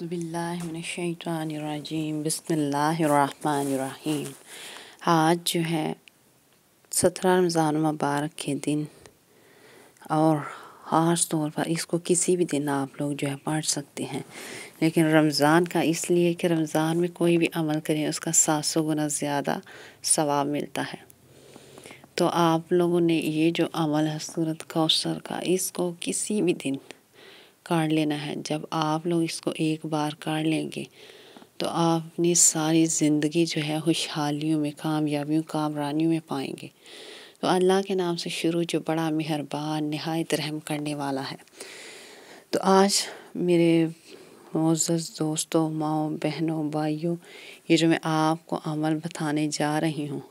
अज़बिल्लिनशानरजीम बसमीम आज जो है सत्रह रमज़ान मुबारक के दिन और ख़ास तौर पर इसको किसी भी दिन आप लोग जो है पढ़ सकते हैं लेकिन रमज़ान का इसलिए कि रमज़ान में कोई भी अमल करें उसका सात सौ गुना ज़्यादा सवाब मिलता है तो आप लोगों ने ये जो अमल है सूरत कौशर का इसको किसी भी दिन काट लेना है जब आप लोग इसको एक बार काट लेंगे तो आप अपनी सारी ज़िंदगी जो है खुशहालियों में कामयाबियों कामरानियों में पाएंगे तो अल्लाह के नाम से शुरू जो बड़ा मेहरबान नहायत रहम करने वाला है तो आज मेरे मोज़ दोस्तों माओ बहनों भाइयों ये जो मैं आपको अमल बताने जा रही हूँ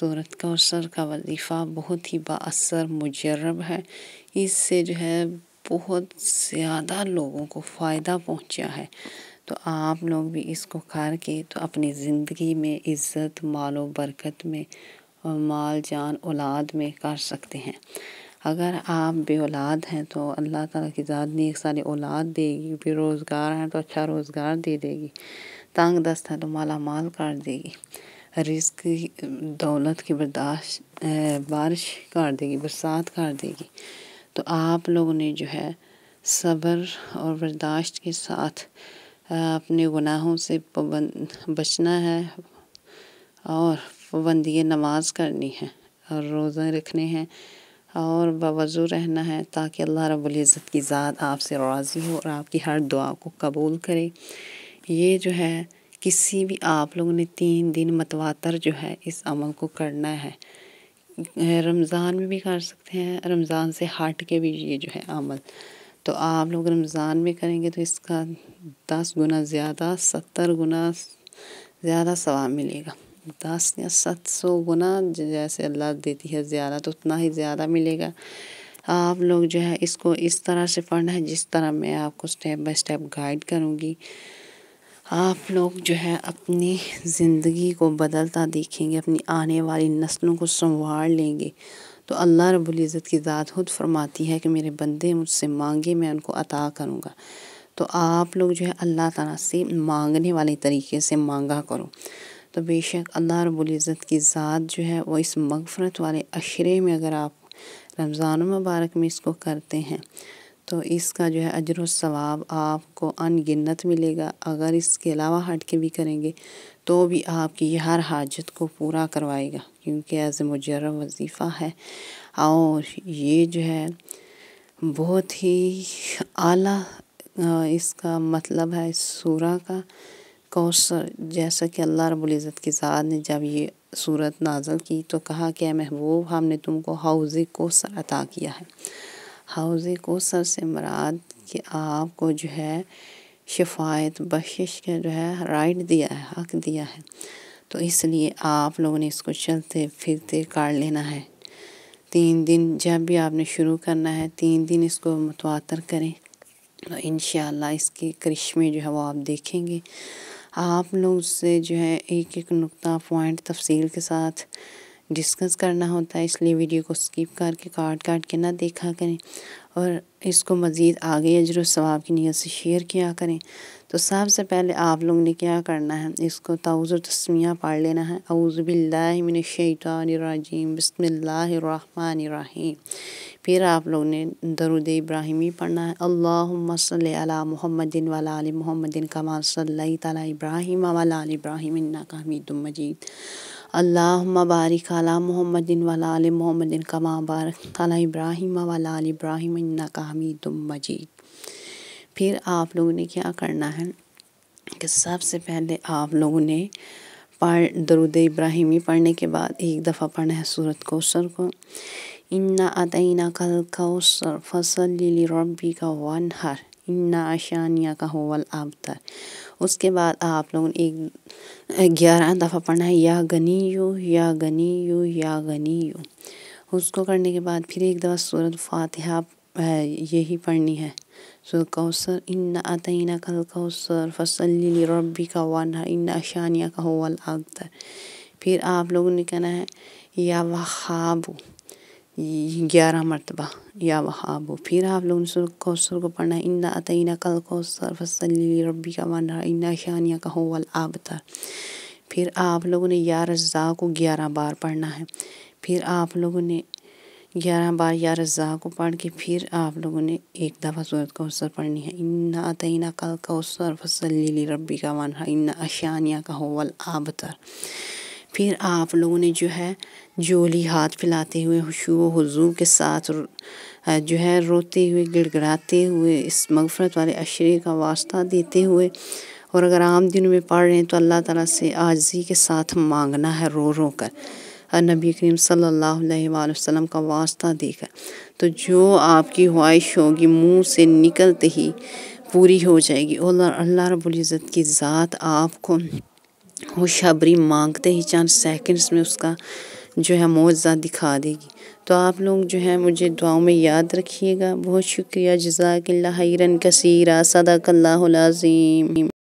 सूरत का और सर का वजीफ़ा बहुत ही बासर मुजरब है इससे जो है बहुत ज़्यादा लोगों को फ़ायदा पहुंचा है तो आप लोग भी इसको खा के तो अपनी ज़िंदगी में इज़्ज़त मालो बरकत में और माल जान औलाद में कर सकते हैं अगर आप बे औलाद हैं तो अल्लाह ताला की ज़ात ने एक सारी औलाद देगी बेरोज़गार हैं तो अच्छा रोज़गार दे देगी तंग दस्त है तो माला माल कर देगी रिस्क दौलत की बर्दाश्त बारिश कर देगी बरसात कर देगी तो आप लोगों ने जो है सब्र और बर्दाश्त के साथ अपने गुनाहों से पबंद बचना है और पबंदी नमाज करनी है और रोज़े रखने हैं और बावजू रहना है ताकि अल्लाह इज़्ज़त की ज़ात आपसे राज़ी हो और आपकी हर दुआ को कबूल करे ये जो है किसी भी आप लोगों ने तीन दिन मतवातर जो है इस अमल को करना है रमज़ान में भी कर सकते हैं रमज़ान से हट के भी ये जो है अमल तो आप लोग रमज़ान में करेंगे तो इसका दस गुना ज़्यादा सत्तर गुना ज़्यादा सवाब मिलेगा दस या सत सौ गुना जैसे अल्लाह देती है ज़्यादा तो उतना ही ज़्यादा मिलेगा आप लोग जो है इसको इस तरह से पढ़ना है जिस तरह मैं आपको स्टेप बाय स्टेप गाइड करूँगी आप लोग जो है अपनी ज़िंदगी को बदलता देखेंगे अपनी आने वाली नस्लों को संवार लेंगे तो अल्लाह इज़्ज़त की ज़ात खुद फरमाती है कि मेरे बंदे मुझसे मांगे मैं उनको अता करूँगा तो आप लोग जो है अल्लाह ताला से मांगने वाले तरीके से मांगा करो तो बेशक अल्लाह रब्ज़त की ज़ात जो है वो इस मगफरत वाले अशरे में अगर आप रमज़ान मुबारक में इसको करते हैं तो इसका जो है अजर सवाब आपको अनगिनत मिलेगा अगर इसके अलावा हट के भी करेंगे तो भी आपकी हर हाजत को पूरा करवाएगा क्योंकि एज मुजर वजीफ़ा है और ये जो है बहुत ही आला इसका मतलब है सूरा का कौसर जैसा कि अल्लाह रबुल्ज़त की ज़ात ने जब ये सूरत नाजल की तो कहा कि महबूब हमने तुमको हाउज़ कोसर अता किया है को सर से मराद कि आपको जो है शफायत बख्शिश का जो है राइट दिया है हक दिया है तो इसलिए आप लोगों ने इसको चलते फिरते काट लेना है तीन दिन जब भी आपने शुरू करना है तीन दिन इसको मुतवातर करें तो इन इसके करिश्मे जो है वो आप देखेंगे आप लोग उससे जो है एक एक नुक्ता पॉइंट तफसील के साथ डिस्कस करना होता है इसलिए वीडियो को स्किप करके काट काट के ना देखा करें और इसको मज़ीद आगे अजर सवाब की नीयत से शेयर किया करें तो सबसे पहले आप लोग ने क्या करना है इसको तोज़ तस्मिया पढ़ लेना है शैतानीम बसमिल्लाम फिर आप लोग ने दरुद इब्राहिमी पढ़ना है अल्लाह महमदिन वाल मोहम्मदिन कमा सल तला इब्राहिम वाला इब्राहिम का हमीद मजीद अल्लाह बारिक अला मोहम्मदिन वलाल मोहम्मदिन कमा बारक अला इब्राहिम वलाल इब्राहिम इन्ना हमीद मजीद फिर आप लोगों ने क्या करना है कि सबसे पहले आप लोगों ने पढ़ दरुद इब्राहिमी पढ़ने के बाद एक दफ़ा पढ़ना है सूरत कौसर को इन्ना अतना कल कौसर फसल रबी का वन हर इन्ना आशानिया का होवल अबतर उसके बाद आप लोगों ने एक ग्यारह दफ़ा पढ़ना है या गनी यू या गनी यू या गनी यू उसको करने के बाद फिर एक दफ़ा सूरत फातिहा यही पढ़नी है सो कौसर इन्ना अतना कल कौसर फसल रबी का वन इन्ना आशानिया का होवल अबतर फिर आप लोगों ने कहना है या वहाबू ग्यारह मरतबा या वहाब फिर आप लोगों ने कौसर को पढ़ना है इन्ना अतना कल कौसर फसली रबी का वन रहा इन्ना शानिया का हो वल आबतर फिर आप लोगों ने या रज़ा को ग्यारह बार पढ़ना है फिर आप लोगों ने ग्यारह बार या रज़ा को पढ़ के फिर आप लोगों ने एक दफ़ा सूरत कौसर पढ़नी है इन्ना अतना कल कौसर फसली रबी का वन रहा इन्ना अशानिया का हो वल आबतर फिर आप लोगों ने जो है जोली हाथ फैलाते हुए खुशू हजू के साथ जो है रोते हुए गिड़गड़ाते हुए इस मगफरत वाले अशरे का वास्ता देते हुए और अगर आम दिनों में पढ़ रहे हैं तो अल्लाह ताला से आजी के साथ मांगना है रो रो कर नबी करीम सल्लल्लाहु अलैहि वसल्लम का वास्ता देकर तो जो आपकी ख्वाहिश होगी मुंह से निकलते ही पूरी हो जाएगी और अल्लाह रब्ज़त की ज़ात आपको खुशखबरी मांगते ही चंद सेकंड्स में उसका जो है मुआवजा दिखा देगी तो आप लोग जो है मुझे दुआओं में याद रखिएगा बहुत शुक्रिया जजाक खैरन कसीरा सदाकल्लाज़ीम